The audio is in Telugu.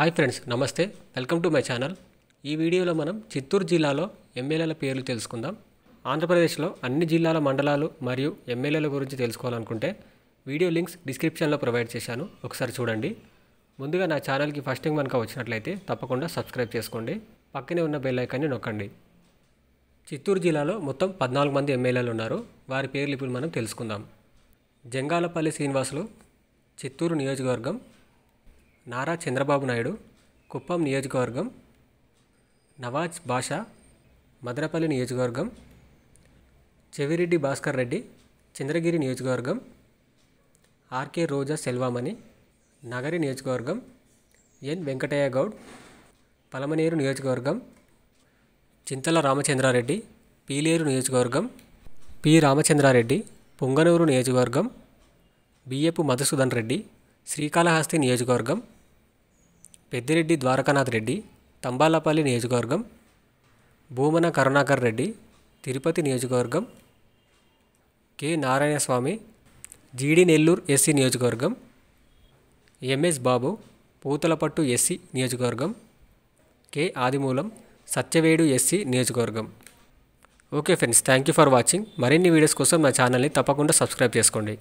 హాయ్ ఫ్రెండ్స్ నమస్తే వెల్కమ్ టు మై ఛానల్ ఈ వీడియోలో మనం చిత్తూరు జిల్లాలో ఎమ్మెల్యేల పేర్లు తెలుసుకుందాం ఆంధ్రప్రదేశ్లో అన్ని జిల్లాల మండలాలు మరియు ఎమ్మెల్యేల గురించి తెలుసుకోవాలనుకుంటే వీడియో లింక్స్ డిస్క్రిప్షన్లో ప్రొవైడ్ చేశాను ఒకసారి చూడండి ముందుగా నా ఛానల్కి ఫస్ట్ టైం కనుక వచ్చినట్లయితే తప్పకుండా సబ్స్క్రైబ్ చేసుకోండి పక్కనే ఉన్న బెల్ ఐకాన్ని నొక్కండి చిత్తూరు జిల్లాలో మొత్తం పద్నాలుగు మంది ఎమ్మెల్యేలు ఉన్నారు వారి పేర్లు ఇప్పుడు మనం తెలుసుకుందాం జంగాలపల్లి శ్రీనివాసులు చిత్తూరు నియోజకవర్గం నారా చంద్రబాబు నాయుడు కుప్పం నియోజకవర్గం నవాజ్ బాషా మదనపల్లి నియోజకవర్గం చెవిరెడ్డి భాస్కర్ రెడ్డి చంద్రగిరి నియోజకవర్గం ఆర్కే రోజా సెల్వామణి నగరి నియోజకవర్గం ఎన్ వెంకటయ్య గౌడ్ పలమనేరు నియోజకవర్గం చింతల రామచంద్రారెడ్డి పీలేరు నియోజకవర్గం పి రామచంద్రారెడ్డి పొంగనూరు నియోజకవర్గం బియ్యపు మధుసూదన్ రెడ్డి శ్రీకాళహస్తి నియోజకవర్గం పెద్దిరెడ్డి ద్వారకానాథ్ రెడ్డి తంబాలపల్లి నియోజకవర్గం భూమన కరుణాకర్ రెడ్డి తిరుపతి నియోజకవర్గం K Narayanaswamy GD Nellore SC నియోజకవర్గం ఎంఎస్ బాబు పూతలపట్టు ఎస్సీ నియోజకవర్గం కె ఆదిమూలం సత్యవేడు ఎస్సీ నియోజకవర్గం okay friends thank you for watching మరిన్ని వీడియోస్ కోసం నా ఛానల్ని తప్పకుండా సబ్స్క్రైబ్ చేసుకోండి